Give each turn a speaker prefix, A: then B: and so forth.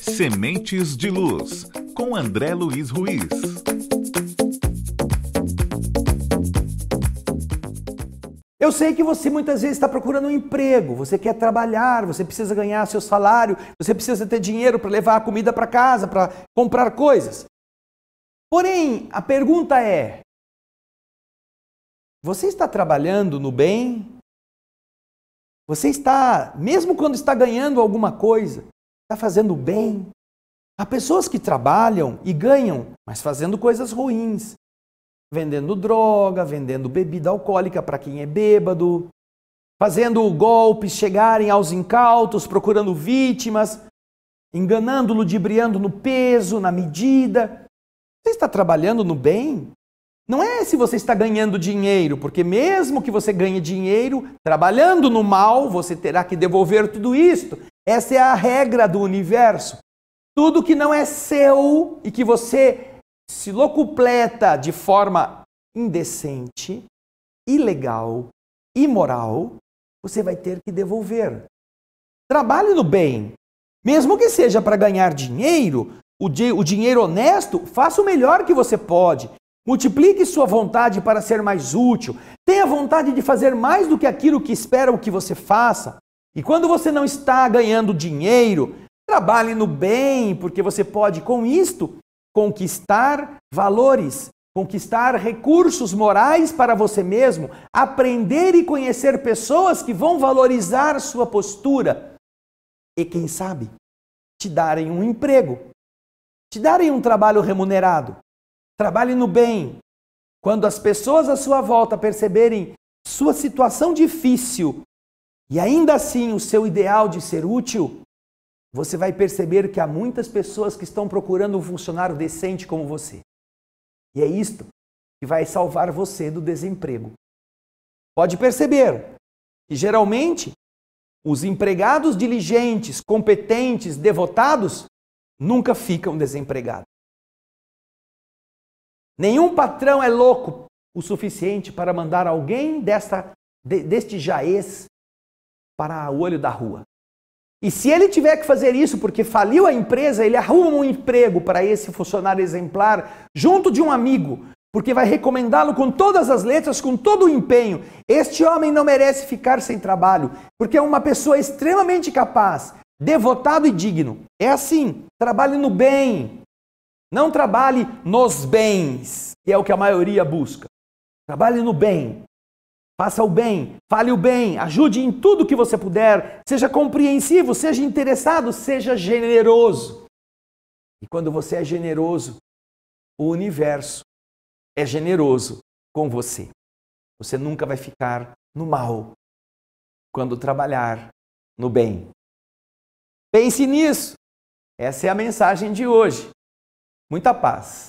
A: Sementes de Luz, com André Luiz Ruiz. Eu sei que você muitas vezes está procurando um emprego, você quer trabalhar, você precisa ganhar seu salário, você precisa ter dinheiro para levar a comida para casa, para comprar coisas. Porém, a pergunta é: você está trabalhando no bem você está, mesmo quando está ganhando alguma coisa, está fazendo bem. Há pessoas que trabalham e ganham, mas fazendo coisas ruins. Vendendo droga, vendendo bebida alcoólica para quem é bêbado, fazendo golpes chegarem aos incautos, procurando vítimas, enganando, ludibriando no peso, na medida. Você está trabalhando no bem? Não é se você está ganhando dinheiro, porque mesmo que você ganhe dinheiro trabalhando no mal, você terá que devolver tudo isto. Essa é a regra do universo. Tudo que não é seu e que você se locupleta de forma indecente, ilegal, imoral, você vai ter que devolver. Trabalhe no bem. Mesmo que seja para ganhar dinheiro, o, di o dinheiro honesto, faça o melhor que você pode. Multiplique sua vontade para ser mais útil. Tenha vontade de fazer mais do que aquilo que espera o que você faça. E quando você não está ganhando dinheiro, trabalhe no bem, porque você pode, com isto, conquistar valores, conquistar recursos morais para você mesmo, aprender e conhecer pessoas que vão valorizar sua postura. E quem sabe, te darem um emprego, te darem um trabalho remunerado Trabalhe no bem. Quando as pessoas à sua volta perceberem sua situação difícil e ainda assim o seu ideal de ser útil, você vai perceber que há muitas pessoas que estão procurando um funcionário decente como você. E é isto que vai salvar você do desemprego. Pode perceber que geralmente os empregados diligentes, competentes, devotados nunca ficam desempregados. Nenhum patrão é louco o suficiente para mandar alguém desta, de, deste jaez para o olho da rua. E se ele tiver que fazer isso porque faliu a empresa, ele arruma um emprego para esse funcionário exemplar junto de um amigo, porque vai recomendá-lo com todas as letras, com todo o empenho. Este homem não merece ficar sem trabalho, porque é uma pessoa extremamente capaz, devotado e digno. É assim, trabalhe no bem, não trabalhe nos bens, que é o que a maioria busca. Trabalhe no bem. Faça o bem, fale o bem, ajude em tudo que você puder, seja compreensivo, seja interessado, seja generoso. E quando você é generoso, o universo é generoso com você. Você nunca vai ficar no mal quando trabalhar no bem. Pense nisso. Essa é a mensagem de hoje. Muita paz.